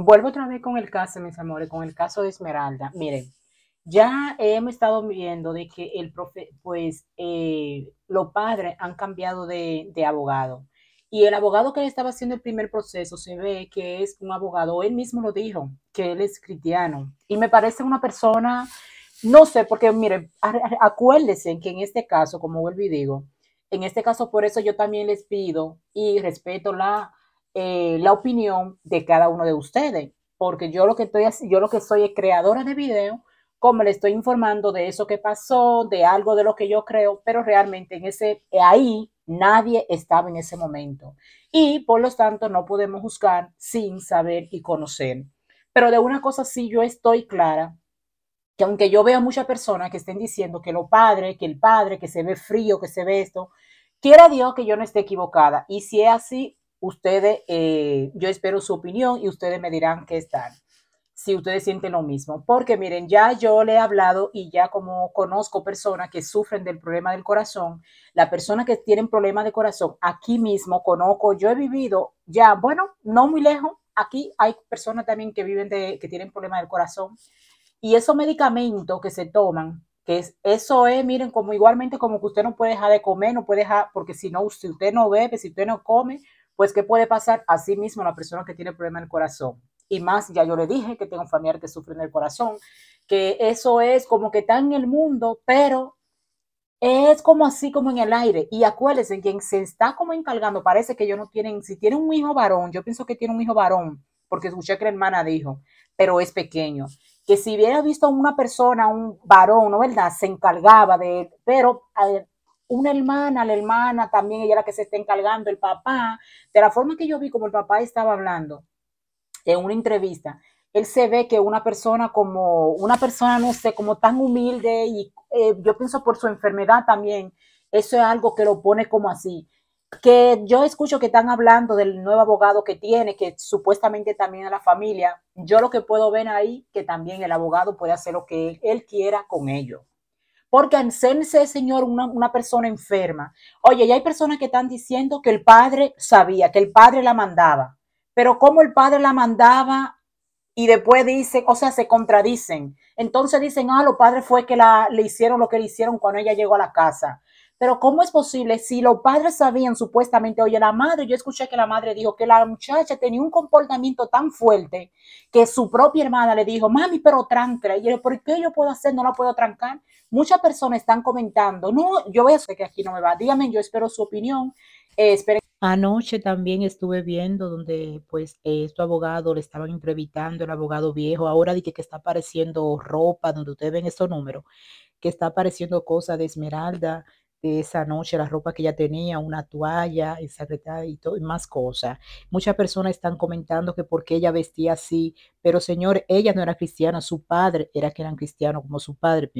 Vuelvo otra vez con el caso, mis amores, con el caso de Esmeralda. Miren, ya hemos estado viendo de que el profe, pues eh, los padres han cambiado de, abogado. Y el abogado que estaba haciendo el primer proceso se ve que es un abogado, él mismo lo dijo, que él es cristiano. Y me parece una persona, no sé, porque miren, acuérdense que en este caso, como vuelvo y digo, en este caso por eso yo también les pido y respeto la eh, la opinión de cada uno de ustedes, porque yo lo que estoy, yo lo que soy es creadora de video, como le estoy informando de eso que pasó, de algo de lo que yo creo, pero realmente en ese ahí nadie estaba en ese momento y por lo tanto no podemos juzgar sin saber y conocer. Pero de una cosa sí yo estoy clara, que aunque yo veo muchas personas que estén diciendo que lo padre, que el padre, que se ve frío, que se ve esto, quiera Dios que yo no esté equivocada. Y si es así, ustedes, eh, yo espero su opinión y ustedes me dirán qué están, si ustedes sienten lo mismo. Porque miren, ya yo le he hablado y ya como conozco personas que sufren del problema del corazón, la personas que tienen problema de corazón, aquí mismo conozco, yo he vivido ya, bueno, no muy lejos, aquí hay personas también que viven de, que tienen problema del corazón. Y esos medicamentos que se toman, que eso es, miren, como igualmente como que usted no puede dejar de comer, no puede dejar, porque si no, si usted no bebe, si usted no come, pues, ¿qué puede pasar? Así mismo, la persona que tiene problema en el corazón. Y más, ya yo le dije que tengo un que sufre en el corazón, que eso es como que está en el mundo, pero es como así como en el aire. Y acuérdense, quien se está como encargando, parece que ellos no tienen, si tiene un hijo varón, yo pienso que tiene un hijo varón, porque escuché que la hermana dijo, pero es pequeño. Que si hubiera visto a una persona, un varón, ¿no verdad? Se encargaba de pero una hermana, la hermana también, ella la que se está encargando, el papá, de la forma que yo vi como el papá estaba hablando en una entrevista, él se ve que una persona como, una persona, no sé, como tan humilde y eh, yo pienso por su enfermedad también, eso es algo que lo pone como así. Que yo escucho que están hablando del nuevo abogado que tiene, que supuestamente también a la familia. Yo lo que puedo ver ahí, que también el abogado puede hacer lo que él quiera con ellos porque en Señor, una, una persona enferma. Oye, ya hay personas que están diciendo que el padre sabía, que el padre la mandaba. Pero ¿cómo el padre la mandaba y después dice o sea, se contradicen. Entonces dicen, ah, los padres fue que la, le hicieron lo que le hicieron cuando ella llegó a la casa. Pero ¿cómo es posible si los padres sabían supuestamente, oye, la madre, yo escuché que la madre dijo que la muchacha tenía un comportamiento tan fuerte que su propia hermana le dijo, mami, pero tranca. Y yo, ¿por qué yo puedo hacer? No la puedo trancar. Muchas personas están comentando, no, yo voy a que aquí no me va. Díganme, yo espero su opinión. Eh, Anoche también estuve viendo donde pues esto eh, abogado le estaban entrevistando, el abogado viejo, ahora de que está apareciendo ropa, donde ustedes ven estos números, que está apareciendo cosas de Esmeralda, de esa noche, la ropa que ella tenía, una toalla, y, todo, y más cosas. Muchas personas están comentando que porque ella vestía así, pero señor, ella no era cristiana, su padre era que eran cristiano como su padre.